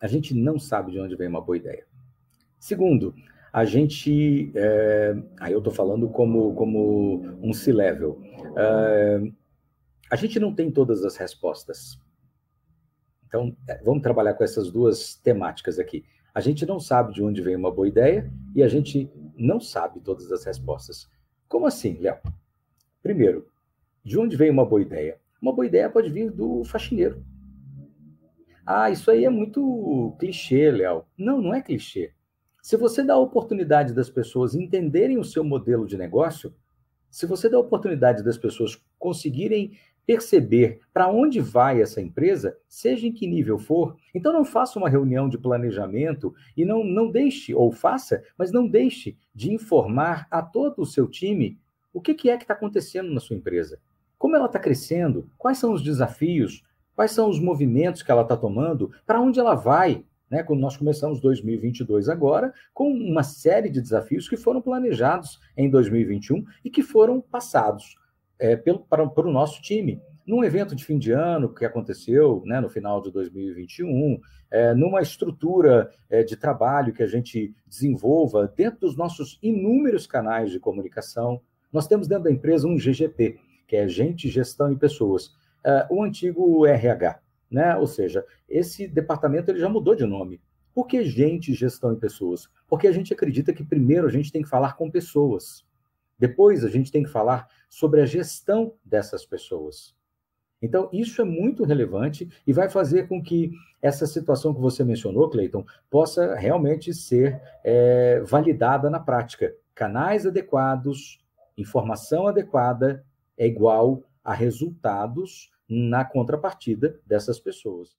a gente não sabe de onde vem uma boa ideia. Segundo, a gente. É, aí eu estou falando como, como um C-level. É, a gente não tem todas as respostas. Então, eh, vamos trabalhar com essas duas temáticas aqui. A gente não sabe de onde vem uma boa ideia e a gente não sabe todas as respostas. Como assim, Léo? Primeiro, de onde vem uma boa ideia? Uma boa ideia pode vir do faxineiro, ah, isso aí é muito clichê, Léo. Não, não é clichê. Se você dá a oportunidade das pessoas entenderem o seu modelo de negócio, se você dá a oportunidade das pessoas conseguirem perceber para onde vai essa empresa, seja em que nível for, então não faça uma reunião de planejamento e não, não deixe, ou faça, mas não deixe de informar a todo o seu time o que, que é que está acontecendo na sua empresa. Como ela está crescendo? Quais são os desafios? Quais são os movimentos que ela está tomando? Para onde ela vai? Né, quando nós começamos 2022 agora, com uma série de desafios que foram planejados em 2021 e que foram passados é, pelo, para, para o nosso time. Num evento de fim de ano que aconteceu né, no final de 2021, é, numa estrutura é, de trabalho que a gente desenvolva dentro dos nossos inúmeros canais de comunicação, nós temos dentro da empresa um GGP, que é Gente, Gestão e Pessoas uh, o antigo RH, né? Ou seja, esse departamento ele já mudou de nome. Por que gente, gestão e pessoas? Porque a gente acredita que primeiro a gente tem que falar com pessoas. Depois a gente tem que falar sobre a gestão dessas pessoas. Então, isso é muito relevante e vai fazer com que essa situação que você mencionou, Cleiton, possa realmente ser é, validada na prática. Canais adequados, informação adequada é igual a resultados na contrapartida dessas pessoas.